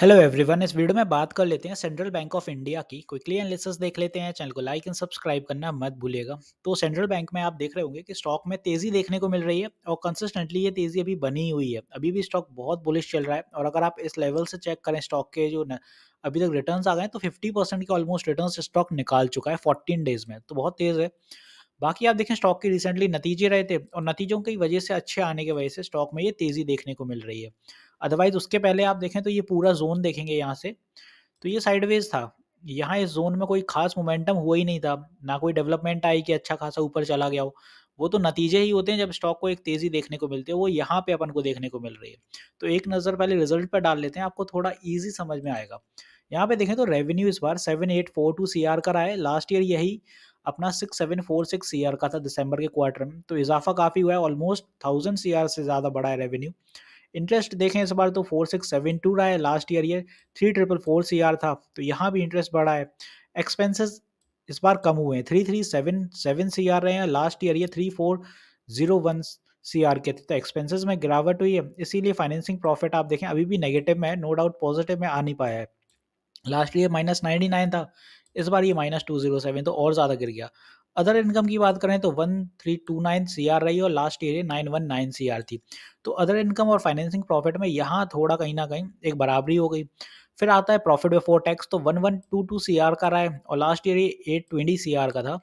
hello everyone इस video में बात कर लेते हैं सेंट्रल बैंक ऑफ इंडिया की क्विकली एनालिसिस देख लेते हैं चैनल को लाइक एंड सब्सक्राइब करना मत भूलिएगा तो सेंट्रल बैंक में आप देख रहे होंगे कि स्टॉक में तेजी देखने को मिल रही है और कंसिस्टेंटली ये तेजी अभी बनी हुई है अभी भी स्टॉक बहुत बुलिश चल रहा है और अगर आप इस लेवल से चेक करें स्टॉक के जो न, अभी तक रिटर्न आ गए तो फिफ्टी परसेंट के ऑलमोस्ट रिटर्न स्टॉक निकाल चुका है फोर्टीन डेज में तो बहुत तेज है बाकी आप देखें स्टॉक के रिसेंटली नतीजे रहे थे और नतीजों की वजह से अच्छे आने की वजह से स्टॉक में ये तेज़ी देखने को मिल रही है अदरवाइज़ उसके पहले आप देखें तो ये पूरा जोन देखेंगे यहाँ से तो ये साइडवेज था यहाँ इस जोन में कोई खास मोमेंटम हुआ ही नहीं था ना कोई डेवलपमेंट आई कि अच्छा खासा ऊपर चला गया हो वो तो नतीजे ही होते हैं जब स्टॉक को एक तेज़ी देखने को मिलती है वो यहाँ पे अपन को देखने को मिल रही है तो एक नज़र पहले रिजल्ट पर डाल लेते हैं आपको थोड़ा ईजी समझ में आएगा यहाँ पे देखें तो रेवेन्यू इस बार seven eight four two C R का आए लास्ट ईयर यही अपना six seven four six C R का था दिसंबर के क्वार्टर में तो इजाफा काफ़ी हुआ है ऑलमोस्ट थाउजेंड सी आर से ज़्यादा बढ़ा है रेवेन्यू इंटरेस्ट देखें इस बार तो फोर सिक्स सेवन टू रहा है लास्ट ईयर ये three triple four C R था तो यहाँ भी इंटरेस्ट बढ़ा है एक्सपेंसेस इस बार कम हुए हैं three three seven seven C R रहे हैं लास्ट ईयर ये three four zero one C R के थे तो एक्सपेंसेस में गिरावट हुई है इसीलिए फाइनेंसिंग प्रॉफिट आप देखें अभी भी नेगेटिव में है नो डाउट पॉजिटिव में आ नहीं पाया है last year minus ninety nine था इस बार ये माइनस टू जीरो सेवन तो और ज़्यादा गिर गया अदर इनकम की बात करें तो one three two nine C R रही और last year nine one nine C R थी तो अदर इनकम और फाइनेंसिंग प्रॉफिट में यहाँ थोड़ा कहीं ना कहीं एक बराबरी हो गई फिर आता है प्रॉफिट बिफोर टैक्स तो one one two two C R का रहा है और लास्ट ईयर ये एट ट्वेंटी सी आर का था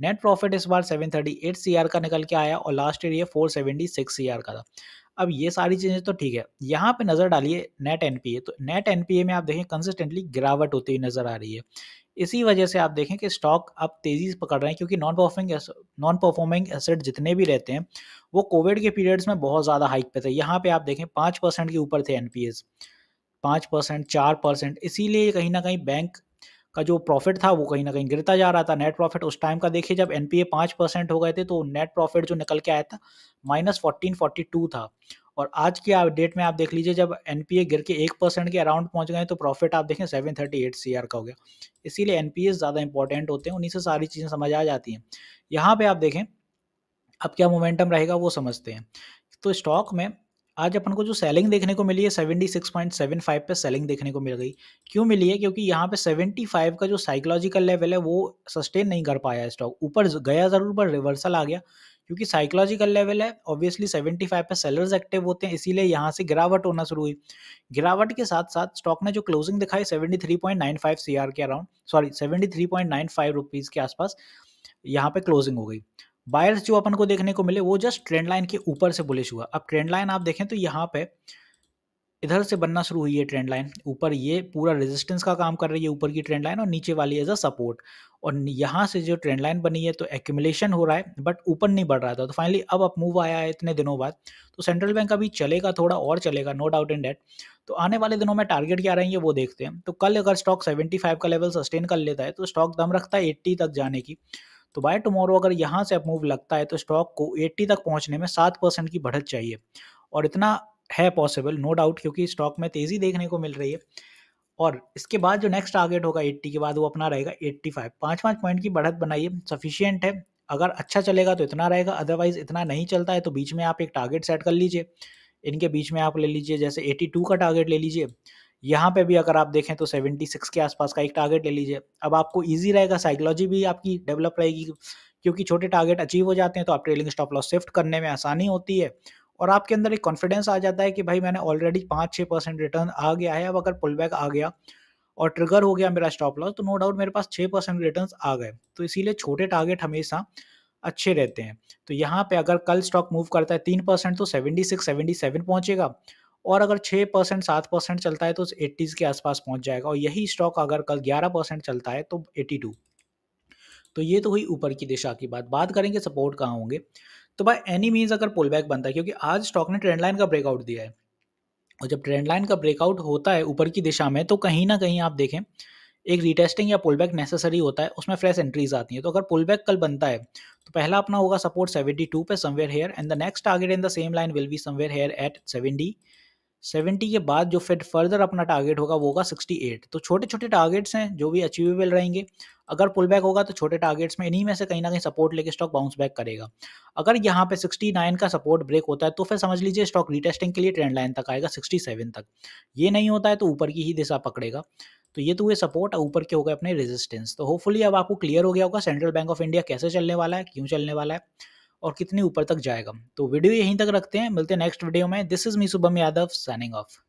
नेट प्रॉफिट इस बार 738 आर का निकल के आया और लास्ट ईयर ये 476 आर का था अब ये सारी चीज़ें तो ठीक है यहाँ पे नज़र डालिए नेट एनपीए तो नेट एनपीए में आप देखें कंसिस्टेंटली गिरावट होती हुई नज़र आ रही है इसी वजह से आप देखें कि स्टॉक अब तेज़ी से पकड़ रहे हैं क्योंकि non performing non performing asset जितने भी रहते हैं वो कोविड के पीरियड्स में बहुत ज़्यादा हाइक पे थे यहाँ पे आप देखें पाँच परसेंट के ऊपर थे एन पी एस पाँच परसेंट चार परसेंट इसीलिए कहीं ना कहीं बैंक का जो प्रॉफिट था वो कहीं ना कहीं गिरता जा रहा था नेट प्रॉफिट उस टाइम का देखिए जब एनपीए पाँच परसेंट हो गए थे तो नेट प्रॉफिट जो निकल के आया था माइनस फोर्टीन फोर्टी टू था और आज की डेट में आप देख लीजिए जब एन गिर के एक परसेंट के अराउंड पहुंच गए तो प्रॉफिट आप देखें सेवन थर्टी एट सी का हो गया इसीलिए एन ज़्यादा इंपॉर्टेंट होते हैं उन्हीं से सारी चीज़ें समझ आ जाती हैं यहाँ पर आप देखें अब क्या मोमेंटम रहेगा वो समझते हैं तो स्टॉक में आज अपन को जो सेलिंग देखने को मिली है seventy six point seven five पर सेलिंग देखने को मिल गई क्यों मिली है क्योंकि यहाँ पे सेवेंटी फाइव का जो साइकोलॉजिकल लेवल है वो सस्टेन नहीं कर पाया स्टॉक ऊपर गया ज़रूर पर रिवर्सल आ गया क्योंकि साइकोलॉजिकल लेवल है ऑब्वियसली सेवेंटी फाइव पे सेलर्स एक्टिव होते हैं इसीलिए यहाँ से गिरावट होना शुरू हुई गिरावट के साथ साथ स्टॉक ने जो क्लोजिंग दिखाई seventy three point nine five C R के around sorry seventy three point nine five rupees के आसपास यहाँ पे क्लोजिंग हो गई बायर्स जो अपन को देखने को मिले वो जस्ट ट्रेंड लाइन के ऊपर से बुलिश हुआ अब ट्रेंड लाइन आप देखें तो यहाँ पे इधर से बनना शुरू हुई है ट्रेंड लाइन ऊपर ये पूरा रेजिस्टेंस का काम कर रही है ऊपर की ट्रेंड लाइन और नीचे वाली एज अ सपोर्ट और यहाँ से जो ट्रेंड लाइन बनी है तो एक्यूमुलेशन हो रहा है बट ऊपर नहीं बढ़ रहा था तो फाइनली अब अब मूव आया है इतने दिनों बाद तो सेंट्रल बैंक अभी चलेगा थोड़ा और चलेगा नो डाउट इन डेट तो आने वाले दिनों में टारगेट क्या रहेंगे वो देखते हैं तो कल अगर स्टॉक सेवेंटी का लेवल सस्टेन कर लेता है तो स्टॉक दम रखता है एट्टी तक जाने की तो बाय टुमारो अगर यहाँ से मूव लगता है तो स्टॉक को 80 तक पहुँचने में सात परसेंट की बढ़त चाहिए और इतना है पॉसिबल नो डाउट क्योंकि स्टॉक में तेज़ी देखने को मिल रही है और इसके बाद जो नेक्स्ट टारगेट होगा 80 के बाद वो अपना रहेगा 85 फाइव पाँच पाँच पॉइंट की बढ़त बनाइए सफिशियंट है अगर अच्छा चलेगा तो इतना रहेगा अदरवाइज इतना नहीं चलता है तो बीच में आप एक टारगेट सेट कर लीजिए इनके बीच में आप ले लीजिए जैसे 82 का टारगेट ले लीजिए यहाँ पे भी अगर आप देखें तो 76 के आसपास का एक टारगेट ले लीजिए अब आपको ईजी रहेगा साइकोलॉजी भी आपकी डेवलप रहेगी क्योंकि छोटे टारगेट अचीव हो जाते हैं तो आप ट्रेलिंग स्टॉप लॉस शिफ्ट करने में आसानी होती है और आपके अंदर एक कॉन्फिडेंस आ जाता है कि भाई मैंने ऑलरेडी पाँच छः परसेंट रिटर्न आ गया है अब अगर पुल बैक आ गया और ट्रिगर हो गया मेरा स्टॉप लॉस तो नो डाउट मेरे पास छः परसेंट रिटर्न आ गए तो इसीलिए छोटे टारगेट हमेशा अच्छे रहते हैं तो यहाँ पे अगर कल स्टॉक मूव करता है तीन परसेंट तो सेवेंटी सिक्स सेवेंटी सेवन पहुँचेगा और अगर छः परसेंट सात परसेंट चलता है तो एट्टीज़ के आसपास पहुंच जाएगा और यही स्टॉक अगर कल ग्यारह परसेंट चलता है तो एटी टू तो ये तो हुई ऊपर की दिशा की बात बात करेंगे सपोर्ट कहाँ होंगे तो बाय एनी मीन्स अगर पुल बैक बनता है क्योंकि आज स्टॉक ने ट्रेंड लाइन का ब्रेकआउट दिया है और जब ट्रेंड लाइन का ब्रेकआउट होता है ऊपर की दिशा में तो कहीं ना कहीं आप देखें एक रिटेस्टिंग या पुल बैक नेसेसरी होता है उसमें फ्रेश एंट्रीज आती है तो अगर पुल बैक कल बनता है तो पहला अपना होगा सपोर्ट 72 पे somewhere here and the next target in the same line will be somewhere here at 70 seventy के बाद जो फिर फर्दर अपना टारगेट होगा वो होगा सिक्सटी एट तो छोटे छोटे टारगेट्स हैं जो भी अचीवेबल रहेंगे अगर पुल बैक होगा तो छोटे टारगेट्स में इन्हीं में से कहीं ना कहीं सपोर्ट लेके स्टॉक बाउंस बैक करेगा अगर यहाँ पे 69 का सपोर्ट ब्रेक होता है तो फिर समझ लीजिए स्टॉक रीटेस्टिंग के लिए ट्रेंड लाइन तक आएगा सेवन तक ये नहीं होता है तो ऊपर की ही दिशा पकड़ेगा तो ये तो हुए सपोर्ट और ऊपर के हो गए अपने रेजिस्टेंस तो होपफुली अब आपको क्लियर हो गया होगा सेंट्रल बैंक ऑफ इंडिया कैसे चलने वाला है क्यों चलने वाला है और कितनी ऊपर तक जाएगा तो वीडियो यहीं तक रखते हैं मिलते हैं नेक्स्ट वीडियो में this is me Shubham Yadav signing of